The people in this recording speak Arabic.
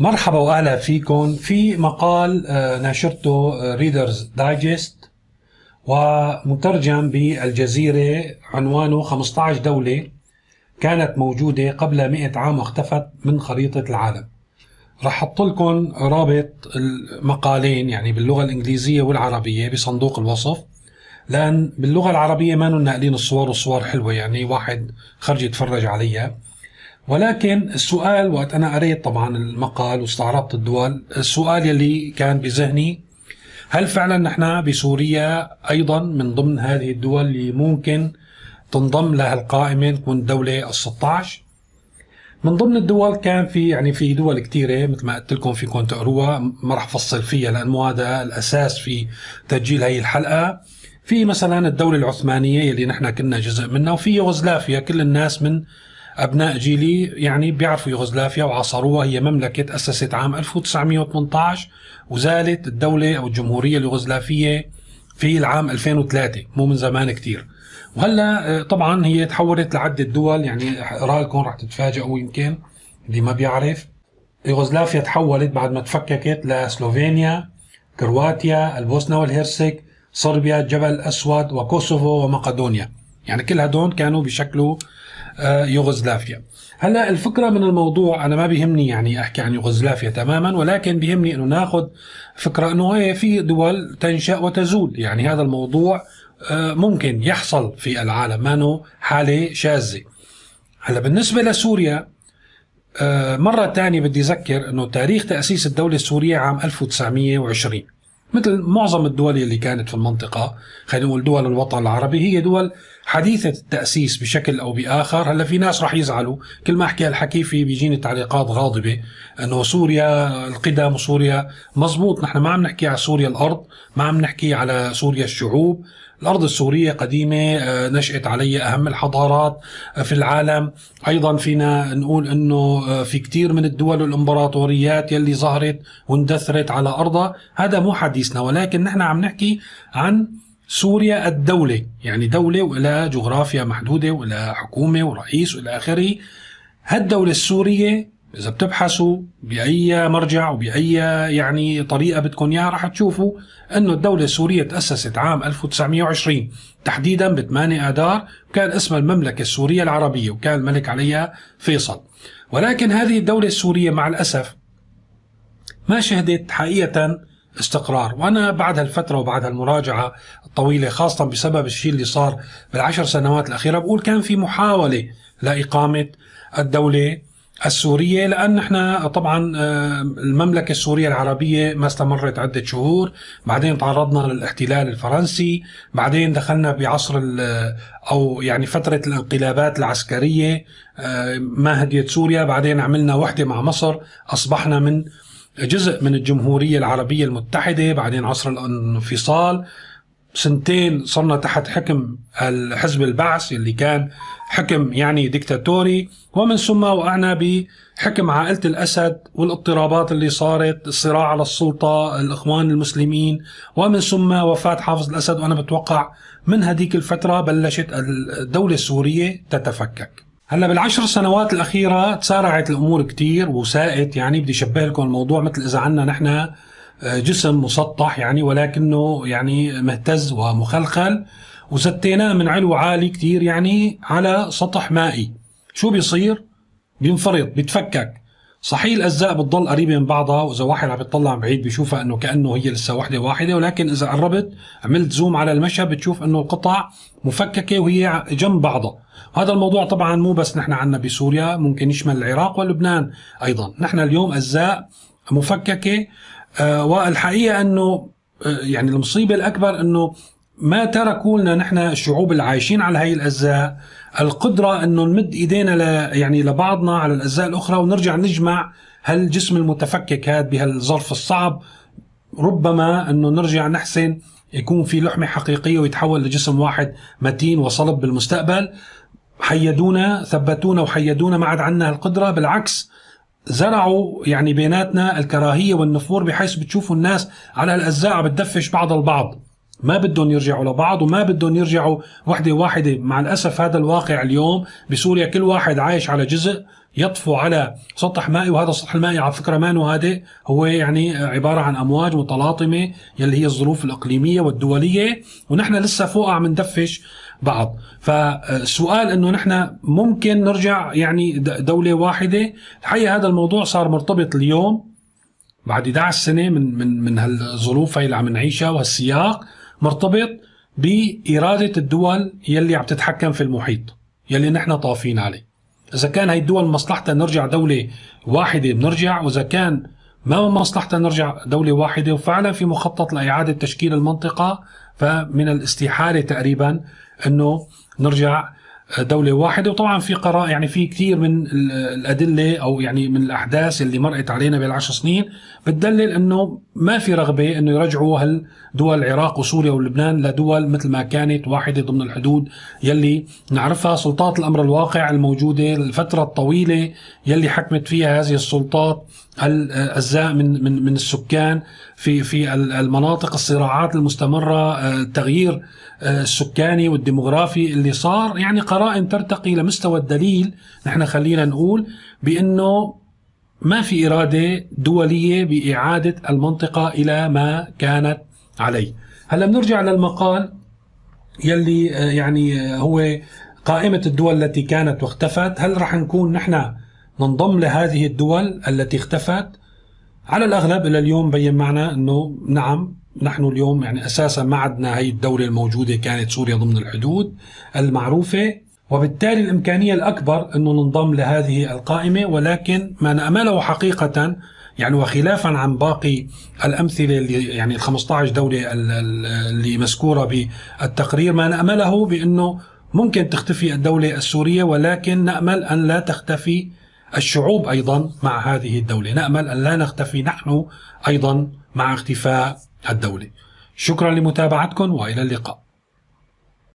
مرحبا واهلا فيكم في مقال آه، نشرته ريدرز آه، دايجست ومترجم بالجزيرة عنوانه 15 دولة كانت موجودة قبل 100 عام واختفت من خريطة العالم رح أحط لكم رابط المقالين يعني باللغة الإنجليزية والعربية بصندوق الوصف لأن باللغة العربية ما نقلين الصور والصور حلوة يعني واحد خرج يتفرج عليها ولكن السؤال وقت انا قريت طبعا المقال واستعرضت الدول السؤال يلي كان بذهني هل فعلا نحن بسوريا ايضا من ضمن هذه الدول اللي ممكن تنضم لها القائمه تكون الدوله ال 16 من ضمن الدول كان في يعني في دول كثيره مثل ما قلت لكم فيكم تقروها ما راح افصل فيها لانه هذا الاساس في تسجيل هي الحلقه في مثلا الدوله العثمانيه اللي نحن كنا جزء منها وفي يوغوسلافيا كل الناس من أبناء جيلي يعني بيعرفوا يوغوسلافيا وعاصروها هي مملكة تأسست عام 1918 وزالت الدولة أو الجمهورية اليوغوسلافية في العام 2003 مو من زمان كتير وهلا آه، طبعا هي تحولت لعدة دول يعني رايكم رح تتفاجئوا يمكن اللي ما بيعرف يوغوسلافيا تحولت بعد ما تفككت لسلوفينيا كرواتيا البوسنة والهرسك صربيا جبل أسود وكوسوفو ومقدونيا يعني كل هدول كانوا بيشكلوا يوغوسلافيا هلا الفكره من الموضوع انا ما بيهمني يعني احكي عن يوغوسلافيا تماما ولكن بيهمني انه ناخذ فكره انه هي إيه في دول تنشا وتزول يعني هذا الموضوع آه، ممكن يحصل في العالم مانو حاله شاذه هلا بالنسبه لسوريا آه، مرة ثانية بدي أذكر أنه تاريخ تأسيس الدولة السورية عام 1920 مثل معظم الدول اللي كانت في المنطقة خلينا نقول دول الوطن العربي هي دول حديثة التأسيس بشكل أو بآخر هلا في ناس رح يزعلوا كل ما أحكي هالحكي في بيجيني تعليقات غاضبة أنه سوريا القدم وسوريا مزبوط نحن ما عم نحكي على سوريا الأرض ما عم نحكي على سوريا الشعوب الأرض السورية قديمة آه، نشأت علي أهم الحضارات آه، في العالم أيضا فينا نقول أنه آه، في كثير من الدول والإمبراطوريات يلي ظهرت واندثرت على أرضها هذا مو حديثنا ولكن نحن عم نحكي عن سوريا الدولة يعني دولة ولا جغرافيا محدودة ولا حكومة ورئيس وإلى آخره هالدولة السورية إذا بتبحثوا بأي مرجع وبأي يعني طريقة بدكم إياها رح تشوفوا إنه الدولة السورية تأسست عام 1920 تحديدا ب 8 آذار وكان اسمها المملكة السورية العربية وكان الملك عليها فيصل ولكن هذه الدولة السورية مع الأسف ما شهدت حقيقة استقرار وأنا بعد هالفترة وبعد هالمراجعة الطويلة خاصة بسبب الشيء اللي صار بالعشر سنوات الأخيرة بقول كان في محاولة لإقامة الدولة السوريه لان احنا طبعا آه، المملكه السوريه العربيه ما استمرت عده شهور، بعدين تعرضنا للاحتلال الفرنسي، بعدين دخلنا بعصر آه، او يعني فتره الانقلابات العسكريه آه، ما هديت سوريا، بعدين عملنا وحده مع مصر، اصبحنا من جزء من الجمهورية العربية المتحدة بعدين عصر الانفصال سنتين صرنا تحت حكم الحزب البعث اللي كان حكم يعني ديكتاتوري ومن ثم وقعنا بحكم عائلة الأسد والاضطرابات اللي صارت الصراع على السلطة الإخوان المسلمين ومن ثم وفاة حافظ الأسد وأنا بتوقع من هذيك الفترة بلشت الدولة السورية تتفكك هلا بالعشر سنوات الاخيره تسارعت الامور كتير وساءت يعني بدي اشبه لكم الموضوع مثل اذا عنا نحن آه، جسم مسطح يعني ولكنه يعني مهتز ومخلخل وزتيناه من علو عالي كتير يعني على سطح مائي شو بيصير بينفرط بيتفكك صحيح الاجزاء بتضل قريبه من بعضها واذا واحد عم يطلع بعيد بيشوفها انه كانه هي لسه وحده واحده ولكن اذا قربت عملت زوم على المشهد بتشوف انه القطع مفككه وهي جنب بعضها هذا الموضوع طبعا مو بس نحن عنا بسوريا ممكن يشمل العراق ولبنان ايضا نحن اليوم اجزاء مفككه آه، والحقيقه انه آه، يعني المصيبه الاكبر انه ما تركوا لنا نحن الشعوب اللي عايشين على هاي الاجزاء القدره انه نمد ايدينا ل يعني لبعضنا على الاجزاء الاخرى ونرجع نجمع هالجسم المتفكك هذا بهالظرف الصعب ربما انه نرجع نحسن يكون في لحمه حقيقيه ويتحول لجسم واحد متين وصلب بالمستقبل حيدونا ثبتونا وحيدونا ما عاد عندنا هالقدره بالعكس زرعوا يعني بيناتنا الكراهيه والنفور بحيث بتشوفوا الناس على الاجزاء عم بتدفش بعض البعض ما بدهم يرجعوا لبعض وما بدهم يرجعوا وحده واحده مع الاسف هذا الواقع اليوم بسوريا كل واحد عايش على جزء يطفو على سطح مائي وهذا السطح المائي على فكره ما هادئ هو يعني عباره عن امواج متلاطمه يلي هي الظروف الاقليميه والدوليه ونحن لسه فوق عم ندفش بعض فالسؤال انه نحن ممكن نرجع يعني دوله واحده الحقيقه هذا الموضوع صار مرتبط اليوم بعد 11 سنه من من من هالظروف هي اللي عم نعيشها وهالسياق مرتبط بإرادة الدول يلي عم تتحكم في المحيط يلي نحن طافين عليه إذا كان هاي الدول مصلحتها نرجع دولة واحدة بنرجع وإذا كان ما مصلحتها نرجع دولة واحدة وفعلا في مخطط لإعادة تشكيل المنطقة فمن الاستحالة تقريبا أنه نرجع دولة واحدة وطبعا في قراء يعني في كثير من الأدلة أو يعني من الأحداث اللي مرقت علينا بالعشر سنين بتدلل أنه ما في رغبة أنه يرجعوا هالدول العراق وسوريا ولبنان لدول مثل ما كانت واحدة ضمن الحدود يلي نعرفها سلطات الأمر الواقع الموجودة الفترة الطويلة يلي حكمت فيها هذه السلطات الاجزاء آه، من من من السكان في في المناطق الصراعات المستمره آه، التغيير آه، السكاني والديموغرافي اللي صار يعني قرائن ترتقي لمستوى الدليل نحن خلينا نقول بانه ما في اراده دوليه باعاده المنطقه الى ما كانت عليه هلا بنرجع للمقال يلي يعني هو قائمه الدول التي كانت واختفت هل رح نكون نحن ننضم لهذه الدول التي اختفت على الاغلب الى اليوم بين معنا انه نعم نحن اليوم يعني اساسا ما عدنا هي الدوله الموجوده كانت سوريا ضمن الحدود المعروفه وبالتالي الامكانيه الاكبر انه ننضم لهذه القائمه ولكن ما نامله حقيقه يعني وخلافا عن باقي الامثله اللي يعني ال 15 دوله اللي مذكوره بالتقرير ما نامله بانه ممكن تختفي الدوله السوريه ولكن نامل ان لا تختفي الشعوب أيضا مع هذه الدولة نأمل أن لا نختفي نحن أيضا مع اختفاء الدولة شكرا لمتابعتكم وإلى اللقاء